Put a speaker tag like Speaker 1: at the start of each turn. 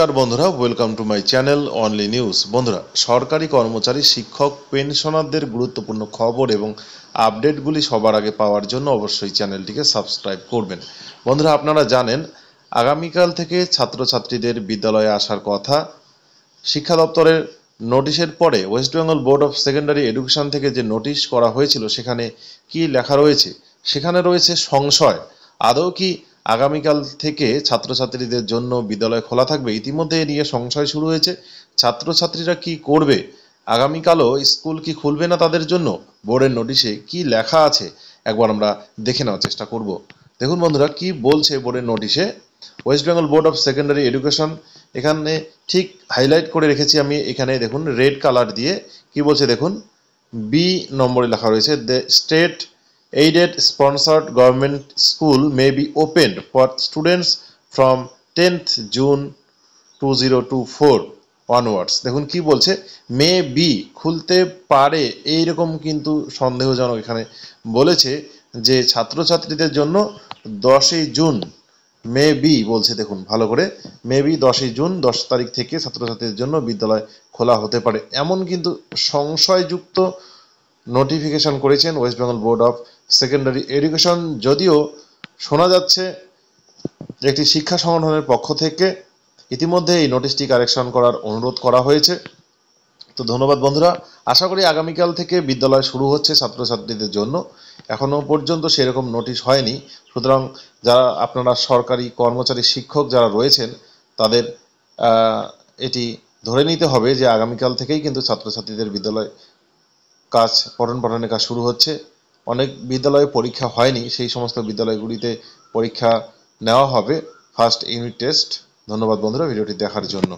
Speaker 1: নমস্কার বন্ধুরা welcome to my channel only news বন্ধুরা সরকারি কর্মচারী শিক্ষক পেনশনারদের গুরুত্বপূর্ণ খবর এবং আপডেটগুলি সবার আগে পাওয়ার জন্য অবশ্যই চ্যানেলটিকে সাবস্ক্রাইব করবেন বন্ধুরা আপনারা জানেন আগামীকাল থেকে ছাত্রছাত্রীদের বিদ্যালয়ে আসার কথা শিক্ষা দপ্তরের নোটিশের পরে West Bengal Board of Secondary Education থেকে যে নোটিশ করা হয়েছিল সেখানে কি লেখা রয়েছে সেখানে রয়েছে সংশয় আদৌ কি আগামীকাল থেকে ছাত্রছাত্রীদের জন্য বিদ্যালয় খোলা থাকবে ইতিমধ্যে এ নিয়ে সংশয় শুরু হয়েছে ছাত্রছাত্রীরা কি করবে আগামীকালও স্কুল কি খুলবে না তাদের জন্য বোর্ডের নোটিশে কি লেখা আছে একবার আমরা দেখে নেওয়ার চেষ্টা করব দেখুন বন্ধুরা কি বলছে বোর্ডের নোটিশে West Bengal Board of Secondary Education এখানে ঠিক হাইলাইট করে রেখেছি আমি এখানে দেখুন রেড কালার দিয়ে কি বলছে দেখুন বি নম্বরে লেখা রয়েছে the state aided sponsored government school may be opened for students from 10th June 2024 onwards দেখুন কি বলছে মে বি খুলতে পারে এই রকম কিন্তু সন্দেহজনক এখানে বলেছে যে ছাত্রছাত্রীদের জন্য দশই জুন মে বি বলছে দেখুন ভালো করে মে বি দশই জুন দশ তারিখ থেকে ছাত্রছাত্রীদের জন্য বিদ্যালয় খোলা হতে পারে এমন কিন্তু সংশয়যুক্ত নোটিফিকেশন করেছেন West Bengal Board of Secondary Education যদিও শোনা যাচ্ছে একটি শিক্ষা সংগঠনের পক্ষ থেকে ইতিমধ্যে এই নোটিশটি কারেকশন করার অনুরোধ করা হয়েছে তো ধন্যবাদ বন্ধুরা আশা করি আগামীকাল থেকে বিদ্যালয় শুরু হচ্ছে ছাত্রছাত্রীদের জন্য এখনও পর্যন্ত সেরকম নোটিশ হয়নি সুতরাং যারা আপনারা সরকারি কর্মচারী শিক্ষক যারা রয়েছেন তাদের এটি ধরে নিতে হবে যে আগামীকাল থেকেই কিন্তু ছাত্রছাত্রীদের বিদ্যালয় কাজ পঠন পাঠনের কাজ শুরু হচ্ছে অনেক বিদ্যালয়ে পরীক্ষা হয়নি সেই সমস্ত বিদ্যালয়গুলিতে পরীক্ষা নেওয়া হবে ফার্স্ট ইউনিট টেস্ট ধন্যবাদ বন্ধুরা ভিডিওটি দেখার জন্য